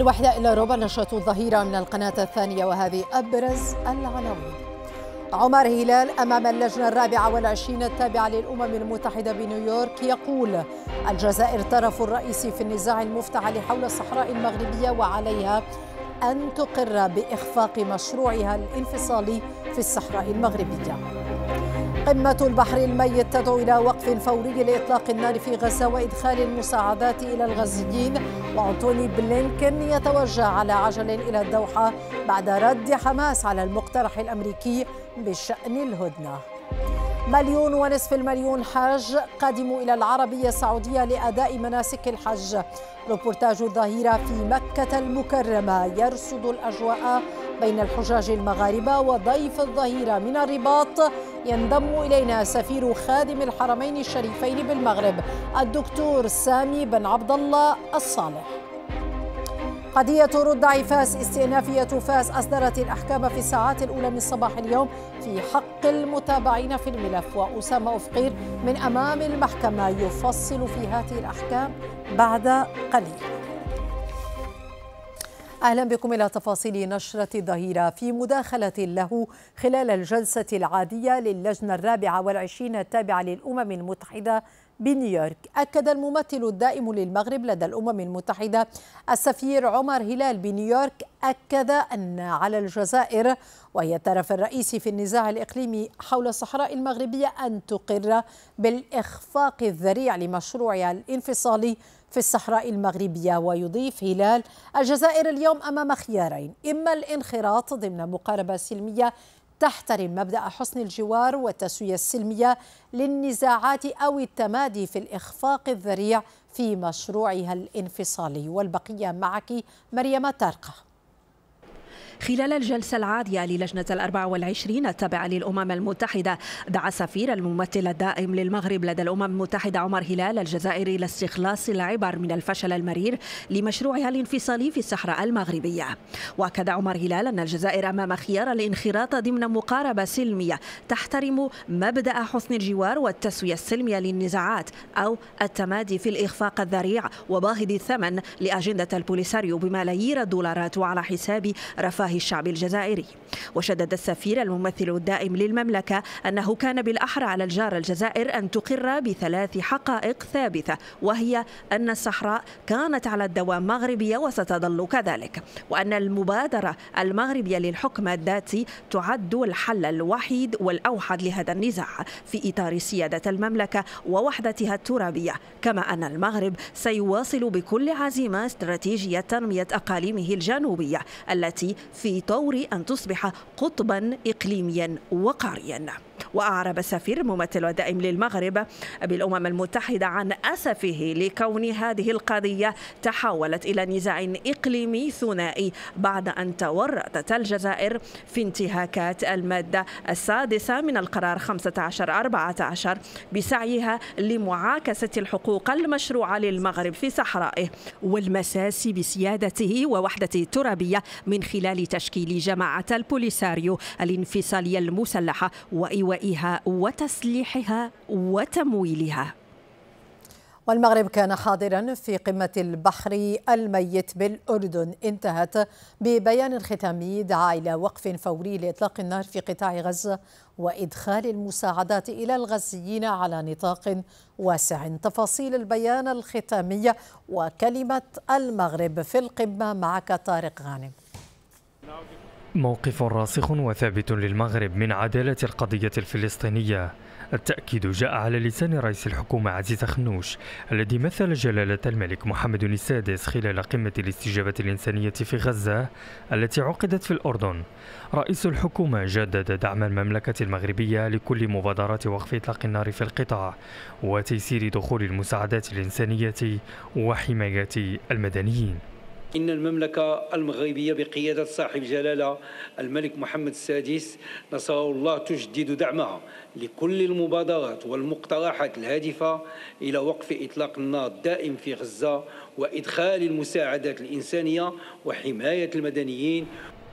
الوحدة إلى ربع نشرة الظهيرة من القناة الثانية وهذه أبرز العناوين عمر هلال أمام اللجنة الرابعة والعشرين التابعة للأمم المتحدة بنيويورك يقول الجزائر طرف الرئيسي في النزاع المفتعل حول الصحراء المغربية وعليها أن تقر بإخفاق مشروعها الانفصالي في الصحراء المغربية قمة البحر الميت تدعو إلى وقف فوري لإطلاق النار في غزة وإدخال المساعدات إلى الغزيين وأنتوني بلينكن يتوجه على عجل إلى الدوحة بعد رد حماس على المقترح الأمريكي بشأن الهدنة مليون ونصف المليون حاج قادموا إلى العربية السعودية لأداء مناسك الحج روبورتاج الظهيرة في مكة المكرمة يرصد الأجواء بين الحجاج المغاربة وضيف الظهيرة من الرباط ينضم إلينا سفير خادم الحرمين الشريفين بالمغرب الدكتور سامي بن عبد الله الصالح قضية ردع فاس استئنافية فاس أصدرت الأحكام في الساعات الأولى من صباح اليوم في حق المتابعين في الملف وأسامة أفقير من أمام المحكمة يفصل في هذه الأحكام بعد قليل اهلا بكم الى تفاصيل نشره الظهيره في مداخله له خلال الجلسه العاديه للجنه الرابعه والعشرين التابعه للامم المتحده بنيويورك أكد الممثل الدائم للمغرب لدى الأمم المتحدة السفير عمر هلال بنيويورك أكد أن على الجزائر وهي الطرف الرئيسي في النزاع الإقليمي حول الصحراء المغربية أن تقر بالإخفاق الذريع لمشروعها الانفصالي في الصحراء المغربية ويضيف هلال الجزائر اليوم أمام خيارين إما الانخراط ضمن مقاربة سلمية تحترم مبدأ حسن الجوار والتسوية السلمية للنزاعات أو التمادي في الإخفاق الذريع في مشروعها الانفصالي والبقية معك مريم تارقه خلال الجلسة العادية للجنة الأربع والعشرين التابعة للأمم المتحدة دعا سفير الممثل الدائم للمغرب لدى الأمم المتحدة عمر هلال الجزائر إلى استخلاص العبر من الفشل المرير لمشروعها الانفصالي في الصحراء المغربية وأكد عمر هلال أن الجزائر أمام خيار الانخراط ضمن مقاربة سلمية تحترم مبدأ حسن الجوار والتسوية السلمية للنزاعات أو التمادي في الإخفاق الذريع وباهظ الثمن لأجندة البوليساريو بملايير الدولارات وعلى حساب رفاه وافواه الشعب الجزائري وشدد السفير الممثل الدائم للمملكه انه كان بالاحرى على الجار الجزائر ان تقر بثلاث حقائق ثابته وهي ان الصحراء كانت على الدوام مغربيه وستظل كذلك وان المبادره المغربيه للحكم الذاتي تعد الحل الوحيد والاوحد لهذا النزاع في اطار سياده المملكه ووحدتها الترابيه كما ان المغرب سيواصل بكل عزيمه استراتيجيه تنميه اقاليمه الجنوبيه التي في طور أن تصبح قطبا إقليميا وقاريا وأعرب سفير ممثل ودائم للمغرب بالأمم المتحدة عن أسفه لكون هذه القضية تحولت إلى نزاع إقليمي ثنائي بعد أن تورطت الجزائر في انتهاكات المادة السادسة من القرار 1514 بسعيها لمعاكسة الحقوق المشروعة للمغرب في صحرائه والمساس بسيادته ووحدته الترابية من خلال تشكيل جماعة البوليساريو الانفصالية المسلحة وإيواء إنشوائها وتسليحها وتمويلها والمغرب كان حاضرا في قمة البحر الميت بالأردن انتهت ببيان ختامي دعا إلى وقف فوري لإطلاق النار في قطاع غزة وإدخال المساعدات إلى الغزيين على نطاق واسع تفاصيل البيان الختامي وكلمة المغرب في القمة معك طارق غانم موقف راسخ وثابت للمغرب من عدالة القضية الفلسطينية التأكيد جاء على لسان رئيس الحكومة عزيز خنوش الذي مثل جلالة الملك محمد السادس خلال قمة الاستجابة الإنسانية في غزة التي عقدت في الأردن رئيس الحكومة جدد دعم المملكة المغربية لكل مبادرات وقف إطلاق النار في القطاع وتيسير دخول المساعدات الإنسانية وحماية المدنيين إن المملكة المغربية بقيادة صاحب جلالة الملك محمد السادس نصره الله تجدد دعمها لكل المبادرات والمقترحات الهادفة إلى وقف إطلاق النار الدائم في غزة وإدخال المساعدات الإنسانية وحماية المدنيين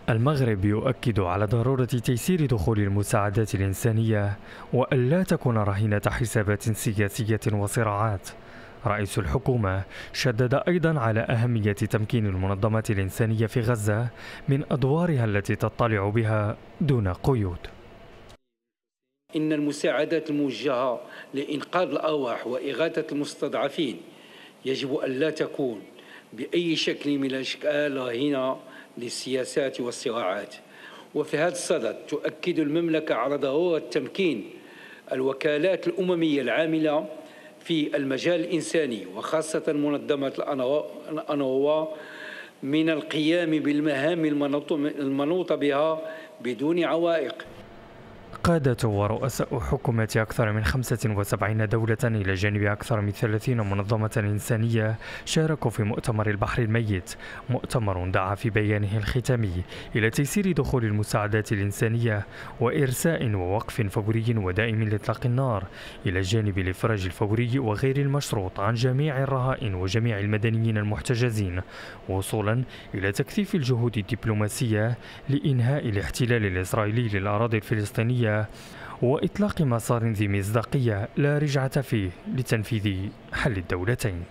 المغرب يؤكد على ضرورة تيسير دخول المساعدات الإنسانية وأن لا تكون رهينة حسابات سياسية وصراعات رئيس الحكومة شدد أيضا على أهمية تمكين المنظمات الإنسانية في غزة من أدوارها التي تطلع بها دون قيود إن المساعدات الموجهة لإنقاذ الأرواح وإغاثة المستضعفين يجب أن لا تكون بأي شكل من الأشكال رهينة للسياسات والصراعات وفي هذا الصدد تؤكد المملكة على ضرورة تمكين الوكالات الأممية العاملة في المجال الإنساني وخاصة منظمة الأنوا من القيام بالمهام المنوطة بها بدون عوائق قادة ورؤساء حكومة أكثر من 75 دولة إلى جانب أكثر من 30 منظمة إنسانية شاركوا في مؤتمر البحر الميت مؤتمر دعا في بيانه الختامي إلى تيسير دخول المساعدات الإنسانية وإرساء ووقف فوري ودائم لإطلاق النار إلى جانب الإفراج الفوري وغير المشروط عن جميع الرهائن وجميع المدنيين المحتجزين وصولا إلى تكثيف الجهود الدبلوماسية لإنهاء الاحتلال الإسرائيلي للأراضي الفلسطينية وإطلاق مسار ذي مصداقية لا رجعة فيه لتنفيذ حل الدولتين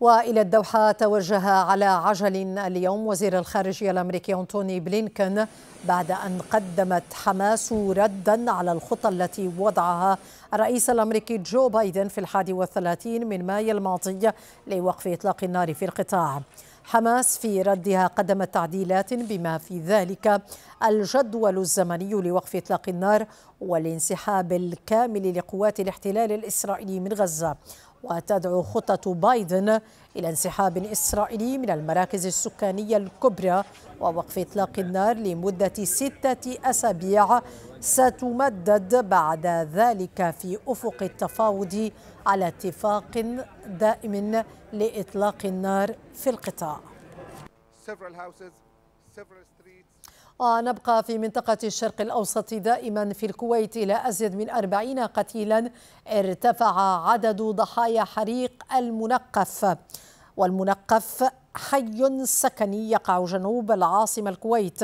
وإلى الدوحة توجه على عجل اليوم وزير الخارجية الأمريكي أنتوني بلينكن بعد أن قدمت حماس ردا على الخطة التي وضعها الرئيس الأمريكي جو بايدن في الحادي والثلاثين من مايو الماضي لوقف إطلاق النار في القطاع حماس في ردها قدمت تعديلات بما في ذلك الجدول الزمني لوقف اطلاق النار والانسحاب الكامل لقوات الاحتلال الاسرائيلي من غزه وتدعو خطة بايدن إلى انسحاب إسرائيلي من المراكز السكانية الكبرى ووقف إطلاق النار لمدة ستة أسابيع ستمدد بعد ذلك في أفق التفاوض على اتفاق دائم لإطلاق النار في القطاع نبقى في منطقة الشرق الأوسط دائما في الكويت إلى أزيد من أربعين قتيلا ارتفع عدد ضحايا حريق المنقف والمنقف حي سكني يقع جنوب العاصمة الكويت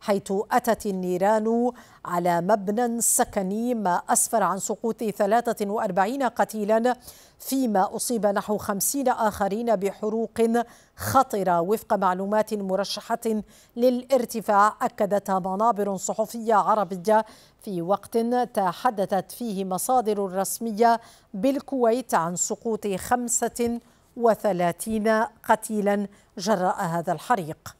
حيث أتت النيران على مبنى سكني ما أسفر عن سقوط 43 قتيلا فيما أصيب نحو 50 آخرين بحروق خطرة وفق معلومات مرشحة للارتفاع أكدتها منابر صحفية عربية في وقت تحدثت فيه مصادر رسمية بالكويت عن سقوط خمسة وثلاثين قتيلا جراء هذا الحريق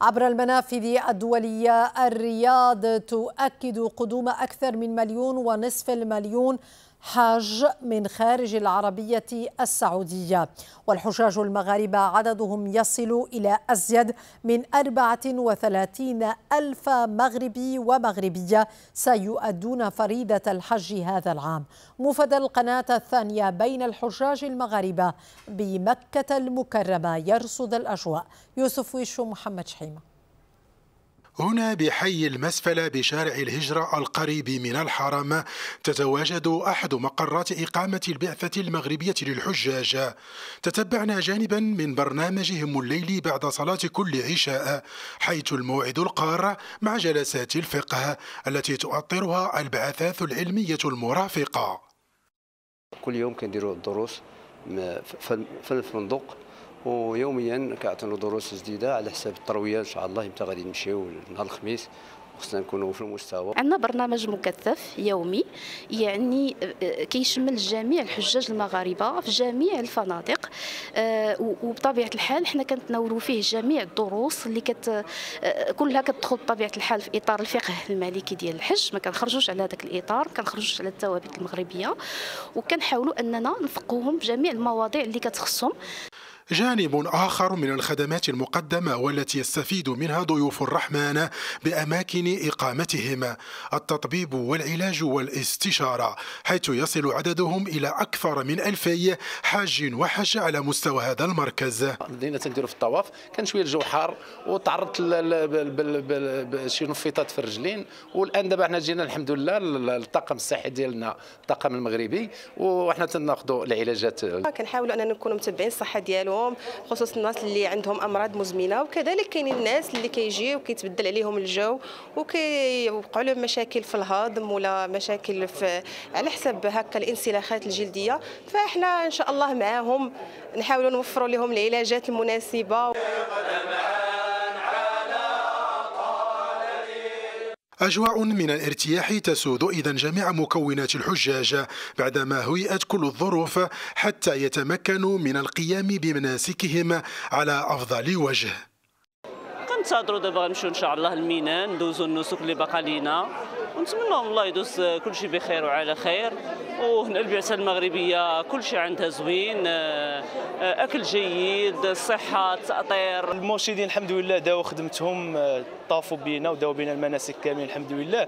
عبر المنافذ الدولية الرياض تؤكد قدوم أكثر من مليون ونصف المليون حاج من خارج العربية السعودية والحجاج المغاربة عددهم يصل إلى أزيد من 34 ألف مغربي ومغربية سيؤدون فريدة الحج هذا العام مفد القناة الثانية بين الحجاج المغاربة بمكة المكرمة يرصد الأجواء يوسف ويشو محمد شحيمه هنا بحي المسفلة بشارع الهجرة القريب من الحرم تتواجد أحد مقرات إقامة البعثة المغربية للحجاج تتبعنا جانبا من برنامجهم الليلي بعد صلاة كل عشاء حيث الموعد القار مع جلسات الفقه التي تؤطرها البعثات العلمية المرافقة كل يوم كنديروا الدروس في الفندق ويوميا كنعطيو دروس جديده على حساب الترويه ان شاء الله امتى غادي نمشيو نهار الخميس خصنا نكونوا في المستوى عندنا برنامج مكثف يومي يعني آه، آه، كيشمل جميع الحجاج المغاربه في جميع الفنادق آه، وبطبيعه الحال حنا كنتناولوا فيه جميع الدروس اللي كت كلها كتدخل بطبيعه الحال في اطار الفقه المالكي ديال الحج ما كنخرجوش على هذاك الاطار ما كنخرجوش على الثوابت المغربيه وكنحاولوا اننا نفقوهم بجميع المواضيع اللي كتخصهم جانب آخر من الخدمات المقدمة والتي يستفيد منها ضيوف الرحمن بأماكن إقامتهم التطبيب والعلاج والاستشارة حيث يصل عددهم إلى أكثر من ألفي حاج وحج على مستوى هذا المركز بدينا تنديرو في الطواف كان شويه الجو حار وتعرضت لشي نفيطات في الرجلين والان دابا حنا جينا الحمد لله الطاقم الصحي ديالنا الطاقم المغربي وحنا تناخذوا العلاجات كنحاولوا اننا نكونوا متبعين الصحه ديالهم عليهم خصوصا الناس اللي عندهم امراض مزمنه وكذلك كاينين الناس اللي كيجيو كيتبدل عليهم الجو وكيوقعوا لهم مشاكل في الهضم ولا مشاكل في على حسب هكا الانسلاخات الجلديه فاحنا ان شاء الله معاهم نحاولوا نوفروا لهم العلاجات المناسبه أجواء من الارتياح تسود إذا جميع مكونات الحجاج بعدما هيئت كل الظروف حتى يتمكنوا من القيام بمناسكهم على أفضل وجه كنتظروا دابا غنمشيو إن شاء الله الميناء ندوزوا النسك اللي باقا لينا ونتمنى لهم الله يدوز كل شيء بخير وعلى خير وهنا البعثه المغربيه كل شيء عندها زوين آه، اكل جيد صحة تأطير المرشدين الحمد لله داو خدمتهم آه، طافوا بينا وداو بينا المناسك كاملين الحمد لله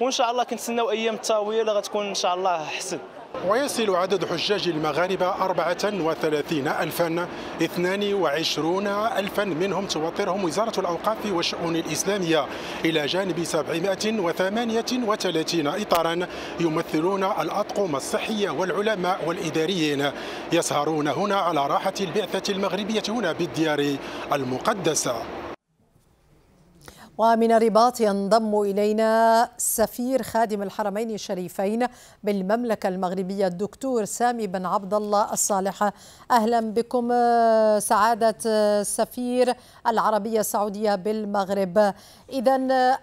وان شاء الله كنتسناو ايام التاويه اللي غتكون ان شاء الله احسن ويصل عدد حجاج المغاربة 34 ألفا 22 ألفا منهم توفرهم وزارة الأوقاف والشؤون الإسلامية إلى جانب 738 إطارا يمثلون الأطقم الصحية والعلماء والإداريين يسهرون هنا على راحة البعثة المغربية هنا بالديار المقدسة ومن الرباط ينضم إلينا سفير خادم الحرمين الشريفين بالمملكة المغربية الدكتور سامي بن عبد الله الصالحة أهلا بكم آه، سعادة آه، سفير العربية السعودية بالمغرب إذا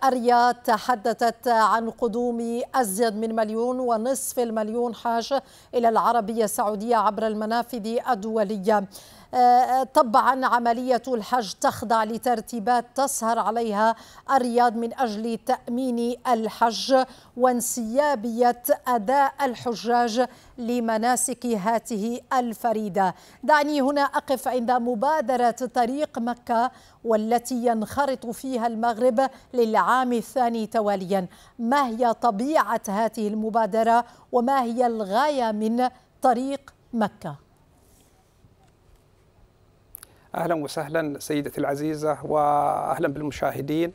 الرياض آه، تحدثت عن قدوم أزيد من مليون ونصف المليون حاج إلى العربية السعودية عبر المنافذ الدولية طبعا عملية الحج تخضع لترتيبات تسهر عليها الرياض من أجل تأمين الحج وانسيابية أداء الحجاج لمناسك هاته الفريدة دعني هنا أقف عند مبادرة طريق مكة والتي ينخرط فيها المغرب للعام الثاني تواليا ما هي طبيعة هذه المبادرة وما هي الغاية من طريق مكة أهلا وسهلا سيدتي العزيزة وأهلا بالمشاهدين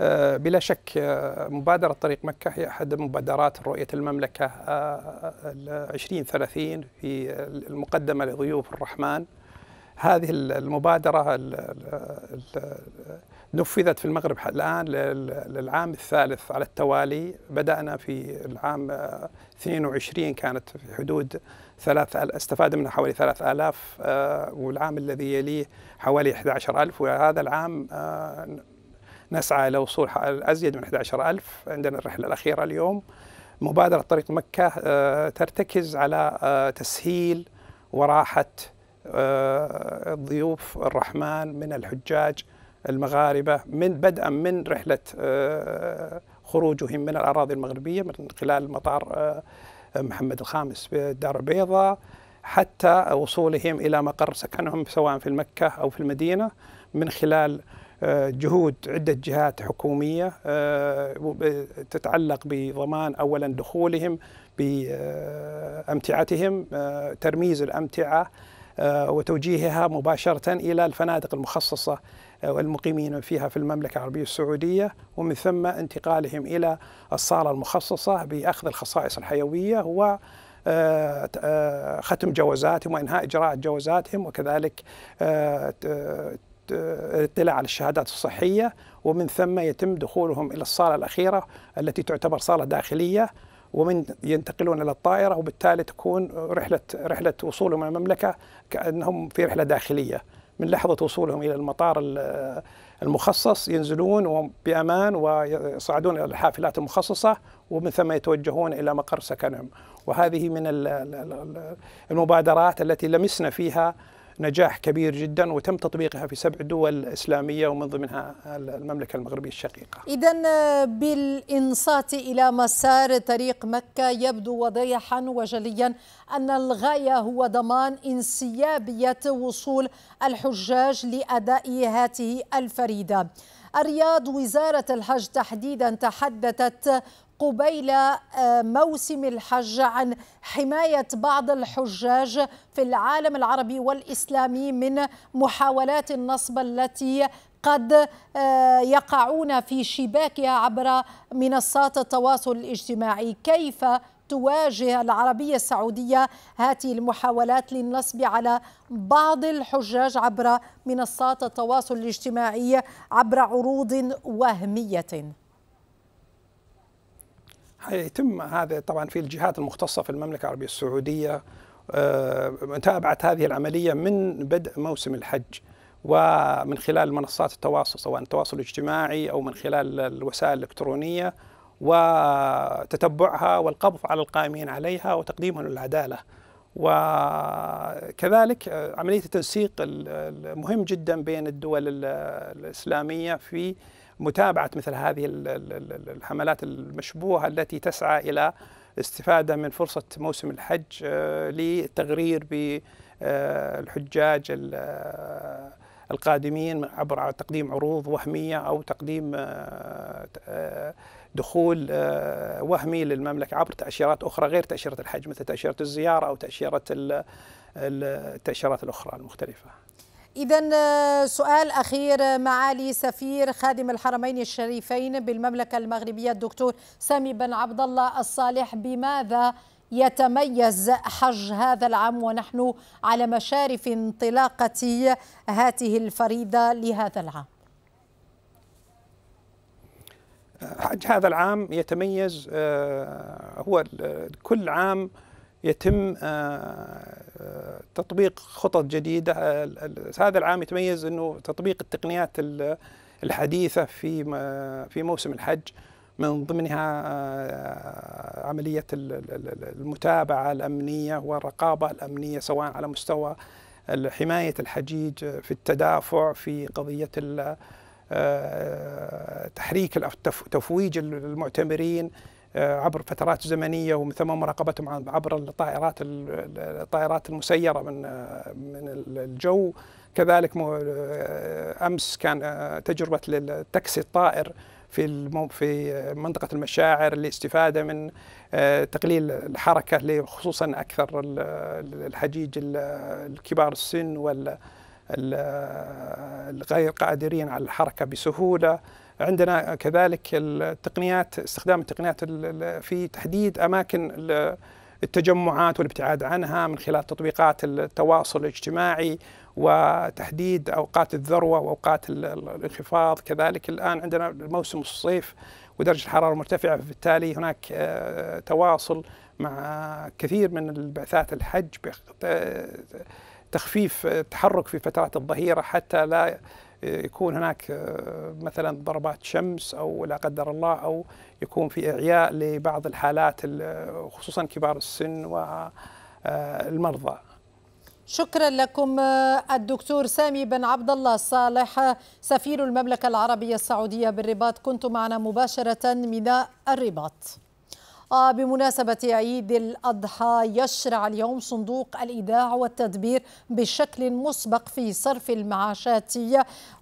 آه، بلا شك آه، مبادرة طريق مكة هي أحد مبادرات رؤية المملكة 2030 آه، في المقدمة لضيوف الرحمن هذه المبادرة نفذت في المغرب الآن للعام الثالث على التوالي بدأنا في العام 22 كانت في حدود ثلاث استفاد منها حوالي 3000 آه، والعام الذي يليه حوالي 11000 وهذا العام آه، نسعى إلى وصول أزيد من 11000 عندنا الرحلة الأخيرة اليوم مبادرة طريق مكة آه، ترتكز على تسهيل وراحة ضيوف الرحمن من الحجاج المغاربة من بدءا من رحلة خروجهم من الأراضي المغربية من خلال مطار محمد الخامس في الدار البيضاء حتى وصولهم إلى مقر سكنهم سواء في مكة أو في المدينة من خلال آه، جهود عدة جهات حكومية آه، تتعلق بضمان أولا دخولهم بأمتعتهم آه، ترميز الأمتعة وتوجيهها مباشرة إلى الفنادق المخصصة آه، والمقيمين فيها في المملكة العربية السعودية ومن ثم انتقالهم إلى الصالة المخصصة بأخذ الخصائص الحيوية و آه، آه، ختم جوازاتهم وإنهاء إجراء جوازاتهم وكذلك الاطلاع على الشهادات الصحية ومن ثم يتم دخولهم إلى الصالة الأخيرة التي تعتبر صالة داخلية ومن ينتقلون الى الطائره وبالتالي تكون رحله رحله وصولهم الى المملكه كانهم في رحله داخليه من لحظة وصولهم إلى المطار المخصص ينزلون بأمان ويصعدون إلى الحافلات المخصصة ومن ثم يتوجهون إلى مقر سكنهم وهذه من المبادرات التي لمسنا فيها نجاح كبير جدا وتم تطبيقها في سبع دول إسلامية ومن ضمنها المملكة المغربية الشقيقة إذا بالإنصات إلى مسار طريق مكة يبدو واضحا وجليا أن الغاية هو ضمان انسيابية وصول الحجاج لأداء هاته الفريدة الرياض وزارة الحج تحديدا تحدثت قبيل آه، موسم الحج عن حماية بعض الحجاج في العالم العربي والإسلامي من محاولات النصب التي قد آه، يقعون في شباكها عبر منصات التواصل الاجتماعي كيف تواجه العربية السعودية هذه المحاولات للنصب على بعض الحجاج عبر منصات التواصل الاجتماعي عبر عروض وهمية يتم هذا طبعا في الجهات المختصة في المملكة العربية السعودية متابعة آه، هذه العملية من بدء موسم الحج ومن خلال منصات التواصل سواء التواصل الاجتماعي أو من خلال الوسائل الإلكترونية وتتبعها والقبض على القائمين عليها وتقديمهم للعدالة وكذلك آه، عملية التنسيق مهم جدا بين الدول الإسلامية في متابعه مثل هذه الحملات المشبوهه التي تسعى الى الاستفاده من فرصه موسم الحج للتغرير آه، بالحجاج آه، آه، القادمين عبر تقديم عروض وهميه او تقديم دخول وهمي للمملكه عبر تاشيرات اخرى غير تاشيره الحج مثل تاشيره الزياره او تاشيره التاشيرات الاخرى المختلفه إذا آه، سؤال أخير آه، معالي سفير خادم الحرمين الشريفين بالمملكة المغربية الدكتور سامي بن عبد الله الصالح بماذا يتميز حج هذا العام ونحن على مشارف انطلاقة هاته الفريدة لهذا العام حج هذا العام يتميز آه، هو كل عام يتم آه، آه، تطبيق خطط جديده آه، هذا العام يتميز انه تطبيق التقنيات الحديثه في في موسم الحج من ضمنها عمليه المتابعه الامنيه والرقابه الامنيه سواء على مستوى حمايه الحجيج في التدافع في قضيه تحريك تفويج المعتمرين آه، عبر فترات زمنيه ومن ثم مراقبتهم عبر الطائرات الطائرات المسيره من آه، من الجو كذلك آه، امس كان تجربه التاكسي الطائر في في منطقه المشاعر للاستفاده من تقليل الحركه خصوصا اكثر الحجيج الكبار السن وال الغير قادرين على الحركه بسهوله عندنا كذلك التقنيات استخدام التقنيات في تحديد اماكن التجمعات والابتعاد عنها من خلال تطبيقات التواصل الاجتماعي وتحديد اوقات الذروه واوقات الانخفاض كذلك الان عندنا موسم الصيف ودرجه الحراره مرتفعه فبالتالي هناك آه، تواصل مع كثير من البعثات الحج آه، تخفيف التحرك آه، في فترات الظهيره حتى لا يكون هناك آه، مثلا ضربات شمس او لا قدر الله او يكون في اعياء لبعض الحالات خصوصا كبار السن والمرضى. آه، شكرا لكم آه، الدكتور سامي بن عبد الله الصالح سفير المملكه العربيه السعوديه بالرباط كنت معنا مباشره من الرباط. آه، بمناسبة عيد الأضحى يشرع اليوم صندوق الإيداع والتدبير بشكل مسبق في صرف المعاشات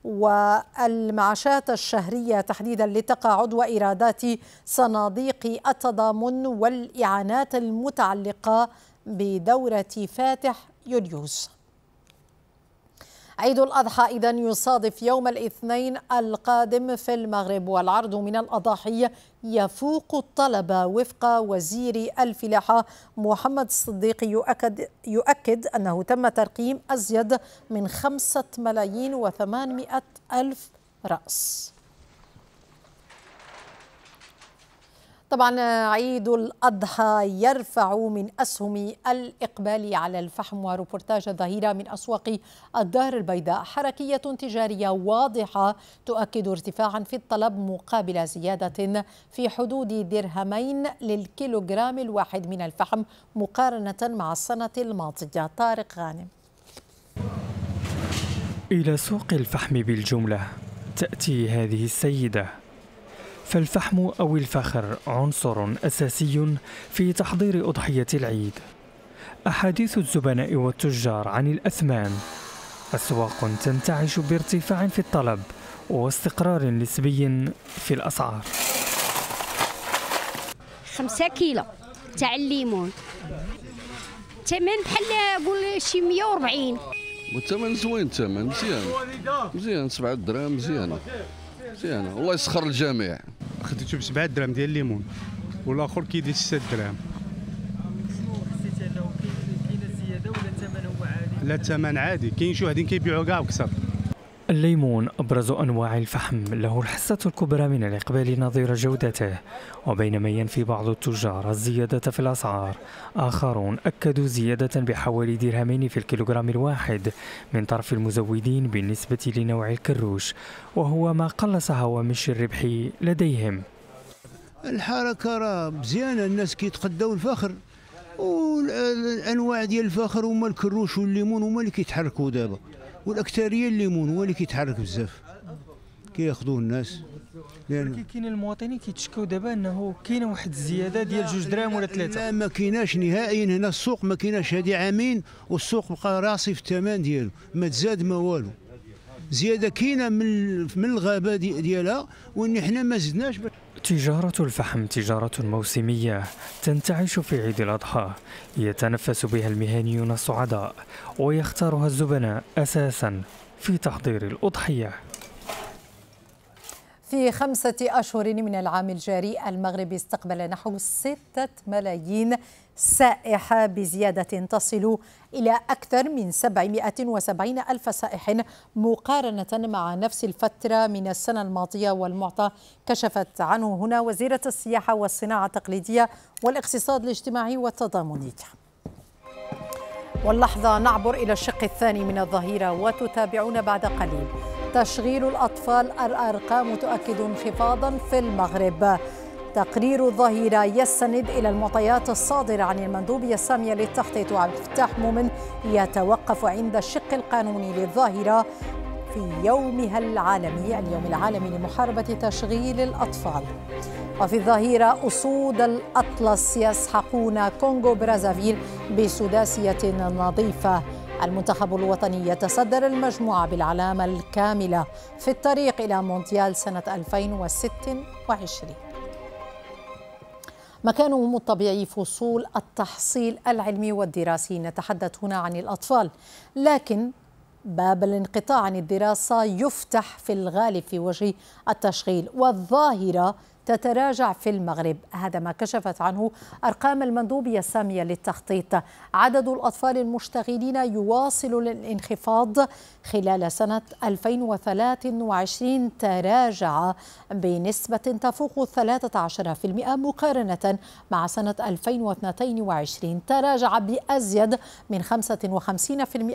والمعاشات الشهرية تحديدا لتقاعد وإيرادات صناديق التضامن والإعانات المتعلقة بدورة فاتح يوليوز عيد الأضحى إذا يصادف يوم الاثنين القادم في المغرب والعرض من الأضاحي يفوق الطلب وفق وزير الفلاحة محمد الصديق يؤكد, يؤكد أنه تم ترقيم أزيد من خمسة ملايين وثمانمائة ألف رأس طبعا عيد الأضحى يرفع من أسهم الإقبال على الفحم وروبورتاج الظهيرة من أسواق الدار البيضاء حركية تجارية واضحة تؤكد ارتفاعا في الطلب مقابل زيادة في حدود درهمين للكيلوغرام الواحد من الفحم مقارنة مع السنة الماضية طارق غانم إلى سوق الفحم بالجملة تأتي هذه السيدة فالفحم أو الفخر عنصر أساسي في تحضير أضحية العيد أحاديث الزبناء والتجار عن الأثمان أسواق تنتعش بارتفاع في الطلب واستقرار نسبي في الأسعار خمسة كيلو تاع الليمون ثمن بحال قول شي 140 والثمن زوين الثمن مزيان مزيان سبعة دراهم مزيانة مزيانه والله يسخر الجميع خديته ب 7 دراهم ديال الليمون والاخر كيدير 6 دراهم لا الثمن عادي كاين شي واحدين كيبيعوا كاع اكثر الليمون أبرز أنواع الفحم له الحصة الكبرى من الإقبال نظير جودته وبينما ينفي بعض التجار الزيادة في الأسعار آخرون أكدوا زيادة بحوالي درهمين في الكيلوغرام الواحد من طرف المزودين بالنسبة لنوع الكروش وهو ما قلص هوامش الربح لديهم الحركة راه مزيانة الناس كيتقداو الفخر والأنواع ديال الفخر هما الكروش والليمون هما اللي كيتحركوا دابا والاكثريه الليمون هو اللي كيتحرك بزاف كياخذوا الناس لان يعني كاين المواطنين كيتشكوا دابا انه كاينه واحد الزياده ديال جوج دراهم ولا ثلاثه لا ما كايناش نهائيا هنا السوق ما كايناش هذه عامين والسوق بقى راسي في الثمن ديالو ما تزاد ما والو زياده كاينه من من الغابه ديالها وان احنا ما زدناش تجارة الفحم تجارة موسمية تنتعش في عيد الأضحى يتنفس بها المهنيون السعداء ويختارها الزبناء أساسا في تحضير الأضحية في خمسة أشهر من العام الجاري المغرب استقبل نحو ستة ملايين سائحة بزيادة تصل إلى أكثر من 770 ألف سائح مقارنة مع نفس الفترة من السنة الماضية والمعطى كشفت عنه هنا وزيرة السياحة والصناعة التقليدية والاقتصاد الاجتماعي والتضامني واللحظة نعبر إلى الشق الثاني من الظهيرة وتتابعون بعد قليل تشغيل الأطفال الأرقام تؤكد انخفاضا في المغرب تقرير الظهيرة يستند إلى المعطيات الصادرة عن المندوبية السامية للتخطيط وعبد الفتاح مؤمن يتوقف عند الشق القانوني للظاهرة في يومها العالمي اليوم العالمي لمحاربة تشغيل الأطفال وفي الظهيرة أسود الأطلس يسحقون كونغو برازافيل بسداسية نظيفة المنتخب الوطني يتصدر المجموعة بالعلامة الكاملة في الطريق إلى مونديال سنة 2026 مكانهم الطبيعي فصول التحصيل العلمي والدراسي نتحدث هنا عن الأطفال لكن باب الانقطاع عن الدراسة يفتح في الغالب في وجه التشغيل والظاهرة تتراجع في المغرب هذا ما كشفت عنه أرقام المندوبية السامية للتخطيط عدد الأطفال المشتغلين يواصل الانخفاض خلال سنة 2023 تراجع بنسبة تفوق 13% مقارنة مع سنة 2022 تراجع بأزيد من 55%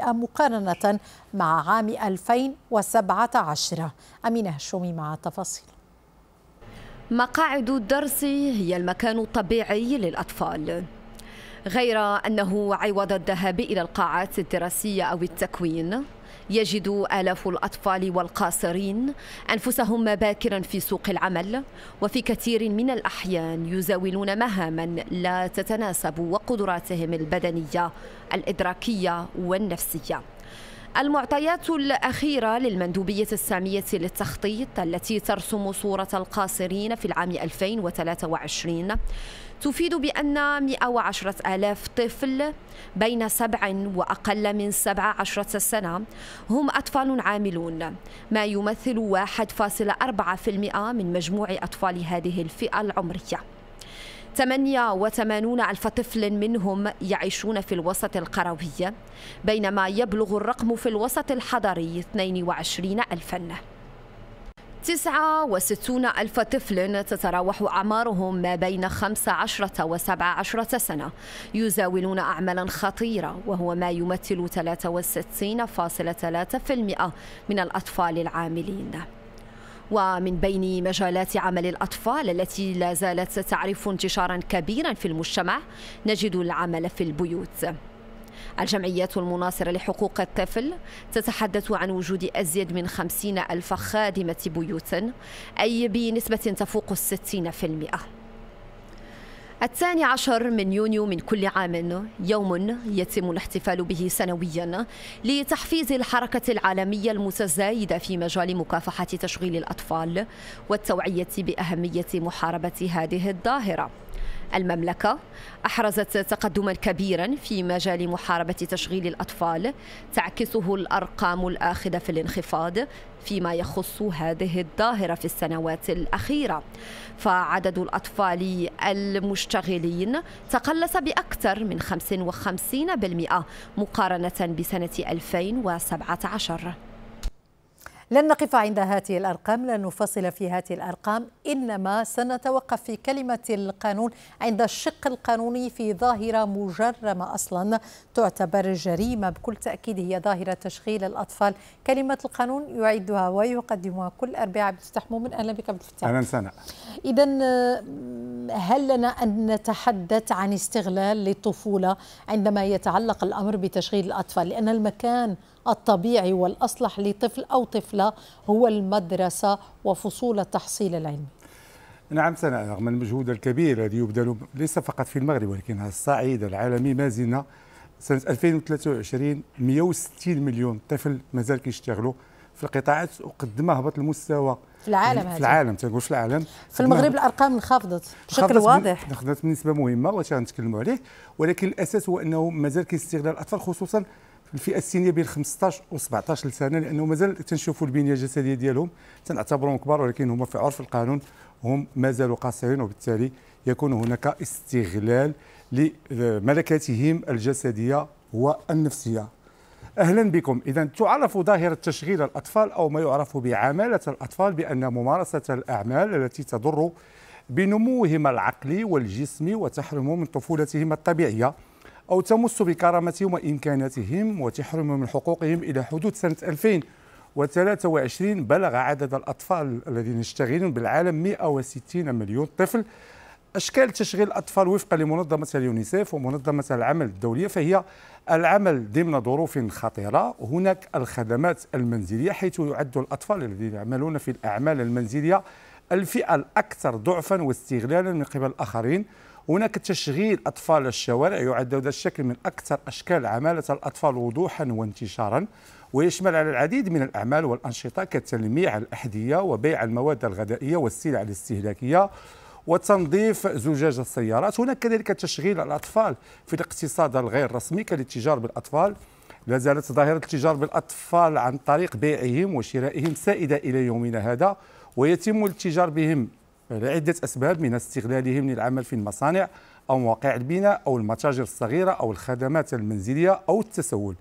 مقارنة مع عام 2017 أمينة هشومي مع التفاصيل مقاعد الدرس هي المكان الطبيعي للأطفال غير أنه عوض الذهاب إلى القاعات الدراسية أو التكوين يجد آلاف الأطفال والقاصرين أنفسهم باكرا في سوق العمل وفي كثير من الأحيان يزاولون مهاما لا تتناسب وقدراتهم البدنية الإدراكية والنفسية المعطيات الأخيرة للمندوبية السامية للتخطيط التي ترسم صورة القاصرين في العام 2023 تفيد بأن 110 ألاف طفل بين سبع وأقل من 17 سنة هم أطفال عاملون ما يمثل 1.4% من مجموع أطفال هذه الفئة العمرية 88 ألف طفل منهم يعيشون في الوسط القروي بينما يبلغ الرقم في الوسط الحضري 22 ألفاً 69 ألف طفل تتراوح أعمارهم ما بين 15 و 17 سنة يزاولون أعمالا خطيرة وهو ما يمثل 63.3% من الأطفال العاملين ومن بين مجالات عمل الأطفال التي لا زالت تعرف انتشارا كبيرا في المجتمع نجد العمل في البيوت الجمعيات المناصرة لحقوق الطفل تتحدث عن وجود أزيد من خمسين ألف خادمة بيوت أي بنسبة تفوق الستين في المئة الثاني عشر من يونيو من كل عام يوم يتم الاحتفال به سنويا لتحفيز الحركة العالمية المتزايدة في مجال مكافحة تشغيل الأطفال والتوعية بأهمية محاربة هذه الظاهرة المملكة أحرزت تقدما كبيرا في مجال محاربة تشغيل الأطفال تعكسه الأرقام الآخذة في الانخفاض فيما يخص هذه الظاهرة في السنوات الأخيرة فعدد الأطفال المشتغلين تقلص بأكثر من 55% مقارنة بسنة 2017 لن نقف عند هذه الأرقام لن نفصل في هذه الأرقام إنما سنتوقف في كلمة القانون عند الشق القانوني في ظاهرة مجرمة أصلا تعتبر جريمة بكل تأكيد هي ظاهرة تشغيل الأطفال كلمة القانون يعدها ويقدمها كل أربعاء عبد الفتاح مؤمن أهلا بك عبد الفتاح أهلا سنة إذا هل لنا أن نتحدث عن استغلال للطفولة عندما يتعلق الأمر بتشغيل الأطفال لأن المكان الطبيعي والأصلح لطفل أو طفلة هو المدرسة وفصول التحصيل العلمي نعم سناء رغم المجهود الكبير الذي يبذل ليس فقط في المغرب ولكن على الصعيد العالمي ما زلنا سنة 2023 160 مليون طفل مازال كيشتغلوا في القطاعات وقد ما هبط المستوى في العالم في العالم تنقول في العالم في المغرب الارقام انخفضت بشكل واضح انخفضت بنسبه مهمه واش غنتكلموا عليه ولكن الاساس هو انه مازال كيستغلال الاطفال خصوصا الفئه السنيه بين 15 و 17 سنه لانه مازال تنشوفوا البنيه الجسديه ديالهم تنعتبرهم كبار ولكن هما في عرف القانون هم مازالوا قاصرين وبالتالي يكون هناك استغلال لملكاتهم الجسديه والنفسيه اهلا بكم اذا تعرف ظاهره تشغيل الاطفال او ما يعرف بعماله الاطفال بان ممارسه الاعمال التي تضر بنموهم العقلي والجسمي وتحرمهم من طفولتهم الطبيعيه أو تمس بكرامتهم وإمكاناتهم وتحرم من حقوقهم إلى حدود سنة 2023 بلغ عدد الأطفال الذين يشتغلون بالعالم 160 مليون طفل أشكال تشغيل الأطفال وفقا لمنظمة اليونيسيف ومنظمة العمل الدولية فهي العمل ضمن ظروف خطيرة هناك الخدمات المنزلية حيث يعد الأطفال الذين يعملون في الأعمال المنزلية الفئة الأكثر ضعفا واستغلالا من قبل الآخرين هناك تشغيل أطفال الشوارع يعد هذا الشكل من أكثر أشكال عمالة الأطفال وضوحا وانتشارا ويشمل على العديد من الأعمال والأنشطة كتلميع الأحذية وبيع المواد الغذائية والسلع الاستهلاكية وتنظيف زجاج السيارات هناك كذلك تشغيل الأطفال في الاقتصاد الغير رسمي كالاتجار بالأطفال لا زالت ظاهرة التجار بالأطفال عن طريق بيعهم وشرائهم سائدة إلى يومنا هذا ويتم التجار بهم لعدة أسباب من استغلالهم للعمل في المصانع أو مواقع البناء أو المتاجر الصغيرة أو الخدمات المنزلية أو التسول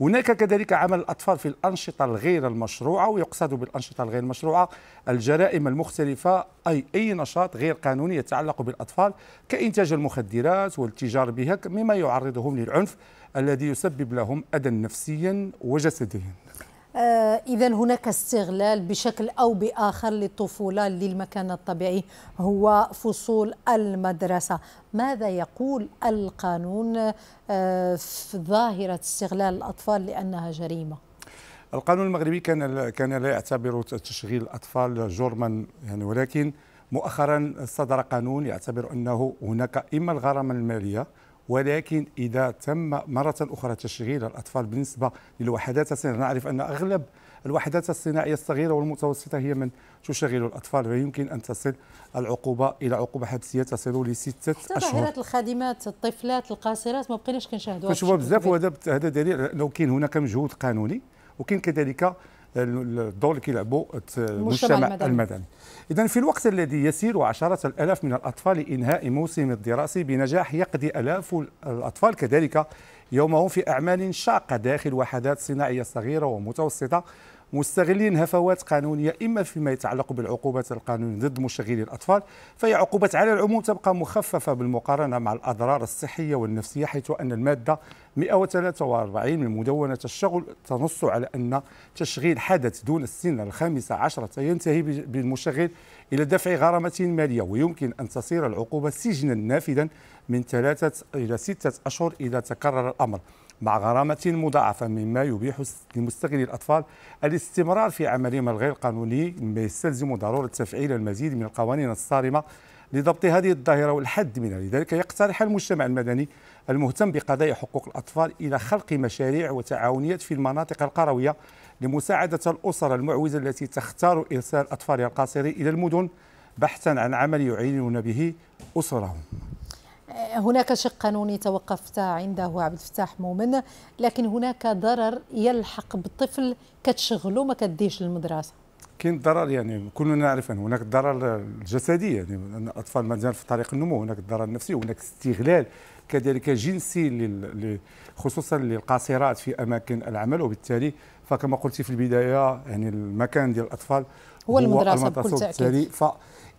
هناك كذلك عمل الأطفال في الأنشطة الغير المشروعة ويقصد بالأنشطة الغير المشروعة الجرائم المختلفة أي أي نشاط غير قانوني يتعلق بالأطفال كإنتاج المخدرات والتجار بها مما يعرضهم للعنف الذي يسبب لهم أذى نفسيا وجسديا آه، إذا هناك استغلال بشكل أو بآخر للطفولة للمكان الطبيعي هو فصول المدرسة ماذا يقول القانون آه، في ظاهرة استغلال الأطفال لأنها جريمة؟ القانون المغربي كان كان لا يعتبر تشغيل الاطفال جرما يعني ولكن مؤخرا صدر قانون يعتبر انه هناك اما الغرامه الماليه ولكن إذا تم مرة أخرى تشغيل الأطفال بالنسبة للوحدات الصناعية نعرف أن أغلب الوحدات الصناعية الصغيرة والمتوسطة هي من تشغل الأطفال ويمكن أن تصل العقوبة إلى عقوبة حبسية تصل لستة أشهر حتى ظاهرات الخادمات الطفلات القاصرات ما بقيناش كنشاهدوها كنشوفوها بزاف وهذا هذا دليل لو كاين هناك مجهود قانوني وكاين كذلك الدور اللي يلعبه المجتمع المدني, المدني. إذا في الوقت الذي يسير عشرة الآلاف من الأطفال لإنهاء موسم الدراسي بنجاح يقضي آلاف الأطفال كذلك يومهم في أعمال شاقة داخل وحدات صناعية صغيرة ومتوسطة مستغلين هفوات قانونيه اما فيما يتعلق بالعقوبات القانونيه ضد مشغلي الاطفال فهي عقوبات على العموم تبقى مخففه بالمقارنه مع الاضرار الصحيه والنفسيه حيث ان الماده 143 من مدونة الشغل تنص على أن تشغيل حدث دون السن الخامسة عشرة ينتهي بالمشغل إلى دفع غرامة مالية ويمكن أن تصير العقوبة سجنا نافذا من ثلاثة إلى ستة أشهر إذا تكرر الأمر مع غرامة مضاعفة مما يبيح لمستغلي الأطفال الاستمرار في عملهم الغير قانوني مما يستلزم ضرورة تفعيل المزيد من القوانين الصارمة لضبط هذه الظاهرة والحد منها لذلك يقترح المجتمع المدني المهتم بقضايا حقوق الأطفال إلى خلق مشاريع وتعاونيات في المناطق القروية لمساعدة الأسر المعوزة التي تختار إرسال أطفالها القاصرين إلى المدن بحثا عن عمل يعينون به أسرهم هناك شق قانوني توقفت عنده عبد الفتاح مؤمن لكن هناك ضرر يلحق بالطفل كتشغله ما كديش للمدرسه كاين ضرر يعني كلنا نعرف ان هناك ضرر جسدي يعني ان الاطفال مازال في طريق النمو هناك ضرر نفسي وهناك استغلال كذلك جنسي خصوصا للقاصرات في اماكن العمل وبالتالي فكما قلت في البدايه يعني المكان ديال الاطفال هو المدرسه بكل تاكيد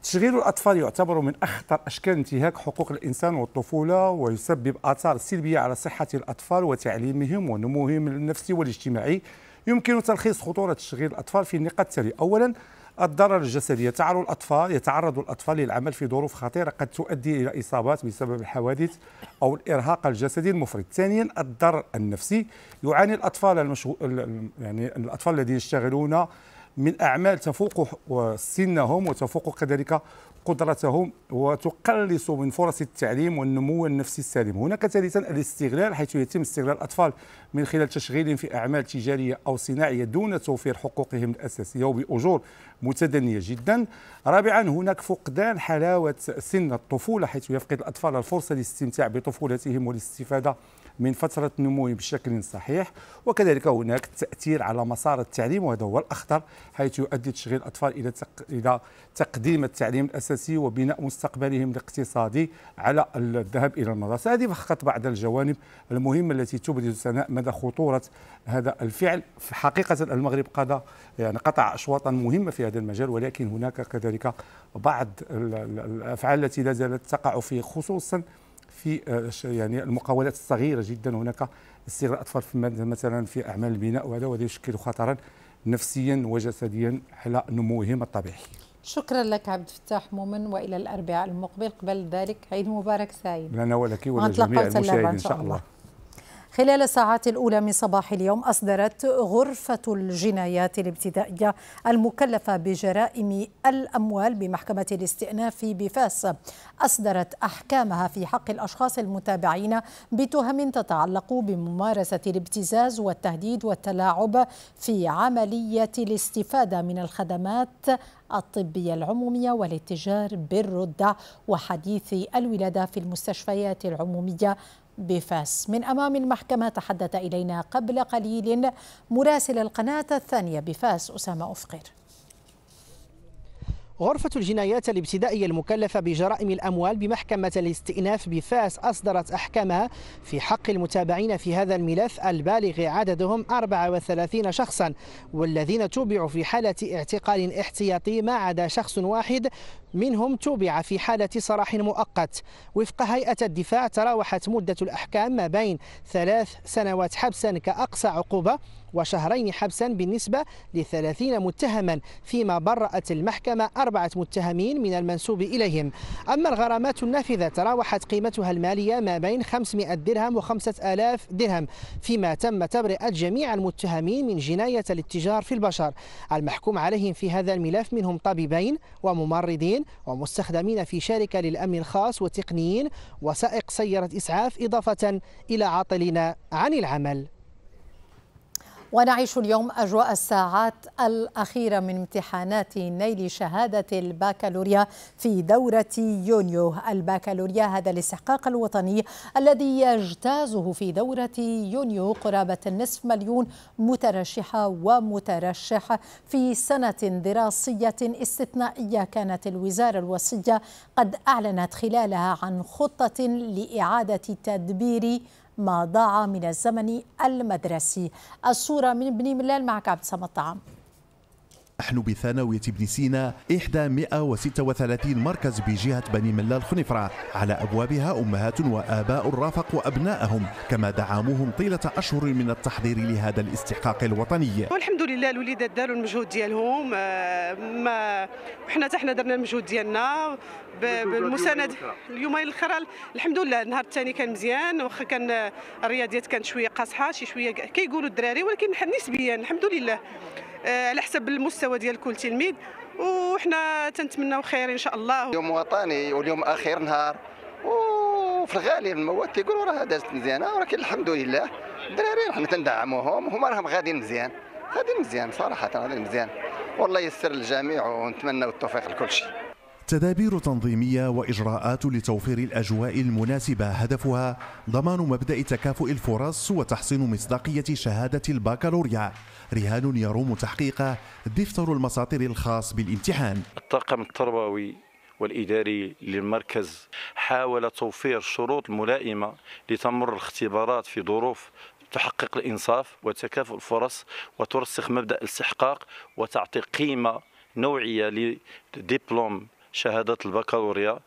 تشغيل الأطفال يعتبر من أخطر أشكال انتهاك حقوق الإنسان والطفولة ويسبب آثار سلبية على صحة الأطفال وتعليمهم ونموهم النفسي والاجتماعي يمكن تلخيص خطورة تشغيل الأطفال في النقاط التالي أولا الضرر الجسدي يتعرض الأطفال يتعرض الأطفال للعمل في ظروف خطيرة قد تؤدي إلى إصابات بسبب الحوادث أو الإرهاق الجسدي المفرط ثانيا الضرر النفسي يعاني الأطفال المشغو... يعني الأطفال الذين يشتغلون من أعمال تفوق سنهم وتفوق كذلك قدرتهم وتقلص من فرص التعليم والنمو النفسي السليم هناك ثالثا الاستغلال حيث يتم استغلال الأطفال من خلال تشغيلهم في أعمال تجارية أو صناعية دون توفير حقوقهم الأساسية وبأجور متدنية جدا رابعا هناك فقدان حلاوة سن الطفولة حيث يفقد الأطفال الفرصة للاستمتاع بطفولتهم والاستفادة من فترة نموه بشكل صحيح وكذلك هناك تأثير على مسار التعليم وهذا هو الأخطر حيث يؤدي تشغيل الأطفال إلى إلى تقديم التعليم الأساسي وبناء مستقبلهم الاقتصادي على الذهاب إلى المدرسة هذه فقط بعض الجوانب المهمة التي تبرز سناء مدى خطورة هذا الفعل في حقيقة المغرب قضى يعني قطع أشواطا مهمة في هذا المجال ولكن هناك كذلك بعض الأفعال التي لا زالت تقع فيه خصوصا في آه، يعني المقاولات الصغيره جدا هناك استغراء الاطفال في مثلا في اعمال البناء وهذا وهذا يشكل خطرا نفسيا وجسديا على نموهم الطبيعي شكرا لك عبد الفتاح مومن والى الاربعاء المقبل قبل ذلك عيد مبارك سعيد لنا ولك ولجميع المشاهدين ان شاء الله, الله. خلال الساعات الأولى من صباح اليوم أصدرت غرفة الجنايات الابتدائية المكلفة بجرائم الأموال بمحكمة الاستئناف بفاس أصدرت أحكامها في حق الأشخاص المتابعين بتهم تتعلق بممارسة الابتزاز والتهديد والتلاعب في عملية الاستفادة من الخدمات الطبية العمومية والاتجار بالردع وحديث الولادة في المستشفيات العمومية بفاس من أمام المحكمة تحدث إلينا قبل قليل مراسل القناة الثانية بفاس أسامة أفقر غرفة الجنايات الابتدائية المكلفة بجرائم الأموال بمحكمة الاستئناف بفاس أصدرت أحكامها في حق المتابعين في هذا الملف البالغ عددهم 34 شخصا والذين توبعوا في حالة اعتقال احتياطي ما عدا شخص واحد منهم توبع في حالة صراح مؤقت وفق هيئة الدفاع تراوحت مدة الأحكام ما بين ثلاث سنوات حبسا كأقصى عقوبة وشهرين حبسا بالنسبة لثلاثين متهما فيما برأت المحكمة أربعة متهمين من المنسوب إليهم أما الغرامات النافذة تراوحت قيمتها المالية ما بين 500 درهم و5000 درهم فيما تم تبرئة جميع المتهمين من جناية الاتجار في البشر المحكوم عليهم في هذا الملف منهم طبيبين وممرضين مدنيين ومستخدمين في شركة للأمن الخاص وتقنيين وسائق سيارة إسعاف إضافة إلى عاطلين عن العمل ونعيش اليوم أجواء الساعات الأخيرة من امتحانات نيل شهادة الباكالوريا في دورة يونيو البكالوريا هذا الاستحقاق الوطني الذي يجتازه في دورة يونيو قرابة النصف مليون مترشحة ومترشح في سنة دراسية استثنائية كانت الوزارة الوصية قد أعلنت خلالها عن خطة لإعادة تدبير ما ضاع من الزمن المدرسي الصورة من بني ملال معك عبد الصمد طعام نحن بثانوية ابن سينا إحدى 136 مركز بجهة بني ملال خنفرة على أبوابها أمهات وآباء رافقوا أبنائهم كما دعموهم طيلة أشهر من التحضير لهذا الاستحقاق الوطني والحمد لله الوليدات داروا المجهود ديالهم آه، ما وحنا تحنا درنا المجهود ديالنا بالمساند اليومين الاخرى الحمد لله النهار الثاني كان مزيان واخا كان الرياضيات كانت شويه قاصحه شي شويه كيقولوا الدراري ولكن نسبيا الحمد لله آه، على حسب المستوى ديال كل تلميذ وحنا تنتمناو خير ان شاء الله يوم وطني واليوم اخر نهار وفي الغالب المواد تيقولوا راه دازت مزيانه ولكن الحمد لله الدراري حنا تندعموهم هما راهم غاديين مزيان غاديين مزيان صراحه غاديين مزيان والله يسر الجميع ونتمنى التوفيق لكل شيء تدابير تنظيمية وإجراءات لتوفير الأجواء المناسبة هدفها ضمان مبدأ تكافؤ الفرص وتحسين مصداقية شهادة الباكالوريا رهان يروم تحقيقه دفتر المساطر الخاص بالامتحان الطاقم التربوي والإداري للمركز حاول توفير شروط ملائمة لتمر الاختبارات في ظروف تحقق الإنصاف وتكافؤ الفرص وترسخ مبدأ الاستحقاق وتعطي قيمة نوعية لدبلوم شهادة البكالوريا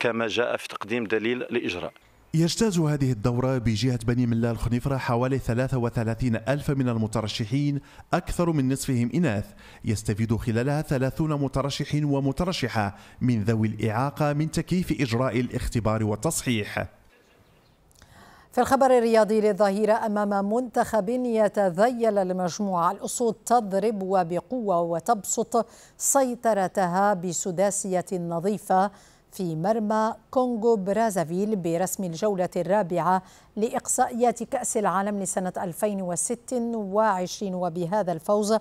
كما جاء في تقديم دليل لإجراء يجتاز هذه الدورة بجهة بني ملال خنفرة حوالي 33 ألف من المترشحين أكثر من نصفهم إناث يستفيد خلالها 30 مترشح ومترشحة من ذوي الإعاقة من تكييف إجراء الاختبار والتصحيح في الخبر الرياضي للظهيرة أمام منتخب يتذيل المجموعة الأسود تضرب وبقوة وتبسط سيطرتها بسداسية نظيفة في مرمى كونغو برازافيل برسم الجولة الرابعة لإقصائيات كأس العالم لسنة 2026 وبهذا الفوز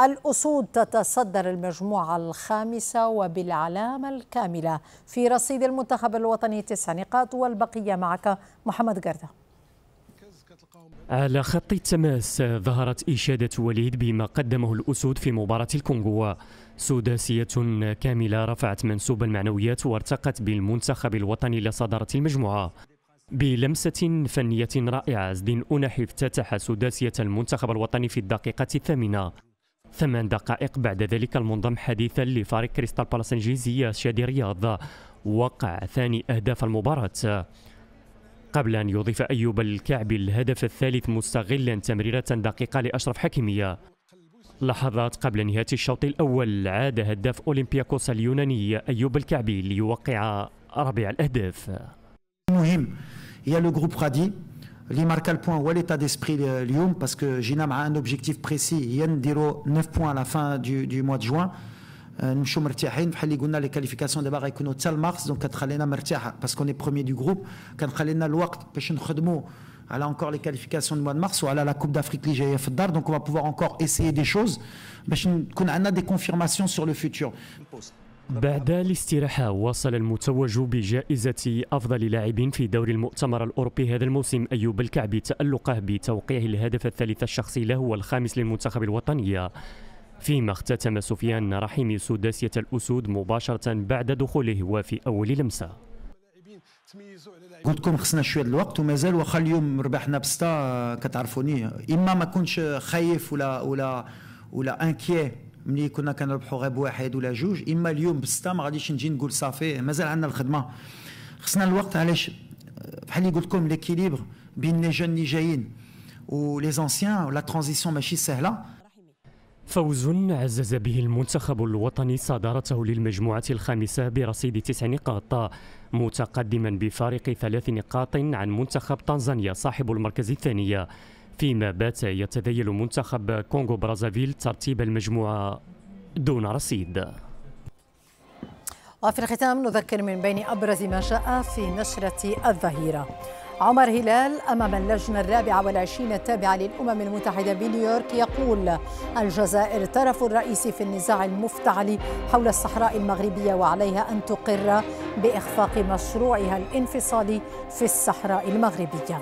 الأسود تتصدر المجموعة الخامسة وبالعلامة الكاملة في رصيد المنتخب الوطني تسع نقاط والبقية معك محمد قردة على خط التماس ظهرت إشادة وليد بما قدمه الأسود في مباراة الكونغو سداسية كاملة رفعت منسوب المعنويات وارتقت بالمنتخب الوطني لصدارة المجموعة بلمسة فنية رائعة زدين أنحي افتتح سداسية المنتخب الوطني في الدقيقة الثامنة ثمان دقائق بعد ذلك المنضم حديثا لفريق كريستال بالاس الانجليزية شادي رياض وقع ثاني أهداف المباراة قبل أن يضيف أيوب الكعبي الهدف الثالث مستغلا تمريرة دقيقة لأشرف حكيمية لحظات قبل نهاية الشوط الأول عاد هداف أولمبياكوس اليوناني أيوب الكعبي ليوقع رابع الأهداف مهم هي لو جروب غادي Li marque le point ou l'état d'esprit euh, Lyon parce que Jinam a un objectif précis. Il y a 9 points à la fin du, mois de juin. Euh, nous sommes mertiahin. Fali les qualifications de avec nous tel mars. Donc, parce qu'on est premier du groupe. Katralena l'ouak pechen Elle a encore les qualifications du mois de mars ou elle la Coupe d'Afrique l'IGF Fedar, Donc, on va pouvoir encore essayer des choses. Mais qu'on a des confirmations sur le futur. بعد الاستراحة واصل المتوج بجائزة أفضل لاعب في دور المؤتمر الأوروبي هذا الموسم أيوب الكعبي تألقه بتوقيع الهدف الثالث الشخصي له والخامس للمنتخب الوطني فيما اختتم سفيان رحيمي سداسية الأسود مباشرة بعد دخوله وفي أول لمسة قلت لكم خصنا شويه الوقت ومازال واخا اليوم ربحنا بستا كتعرفوني اما ما كنتش خايف ولا ولا ولا انكيه ملي كنا كنربحوا غير بواحد ولا جوج اما اليوم بسته ما غاديش نجي نقول صافي مازال عندنا الخدمه خصنا الوقت علاش بحال اللي قلت لكم ليكيليبر بين لي جون اللي جايين ولي زونسيان لا ترانزيسيون ماشي سهله فوز عزز به المنتخب الوطني صدارته للمجموعة الخامسة برصيد تسع نقاط متقدما بفارق ثلاث نقاط عن منتخب تنزانيا صاحب المركز الثاني فيما بات يتذيل منتخب كونغو برازافيل ترتيب المجموعة دون رصيد وفي الختام نذكر من بين أبرز ما جاء في نشرة الظهيرة عمر هلال أمام اللجنة الرابعة والعشرين التابعة للأمم المتحدة بنيويورك يقول الجزائر طرف الرئيسي في النزاع المفتعل حول الصحراء المغربية وعليها أن تقر بإخفاق مشروعها الانفصالي في الصحراء المغربية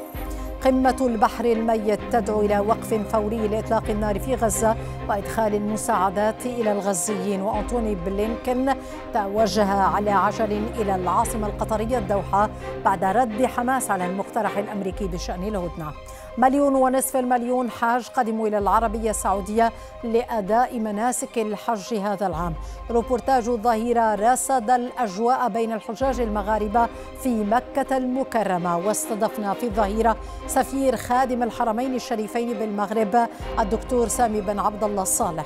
قمة البحر الميت تدعو إلى وقف فوري لإطلاق النار في غزة وإدخال المساعدات إلى الغزيين وأنتوني بلينكن توجه على عجل إلى العاصمة القطرية الدوحة بعد رد حماس على المقترح الأمريكي بشأن الهدنة مليون ونصف المليون حاج قدموا إلى العربية السعودية لأداء مناسك الحج هذا العام روبورتاج الظهيرة رصد الأجواء بين الحجاج المغاربة في مكة المكرمة واستضفنا في الظهيرة سفير خادم الحرمين الشريفين بالمغرب الدكتور سامي بن عبد الله الصالح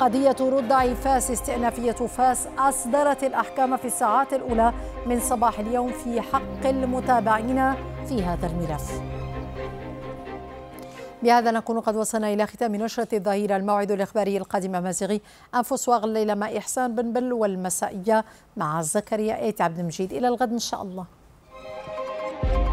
قضية ردع فاس استئنافية فاس أصدرت الأحكام في الساعات الأولى من صباح اليوم في حق المتابعين في هذا الملف بهذا نكون قد وصلنا إلى ختام نشرة الظهيرة الموعد الإخباري القادم أمازيغي أنفس صواغ الليلة مع إحسان بن بل والمسائية مع زكريا آيت عبد المجيد إلى الغد إن شاء الله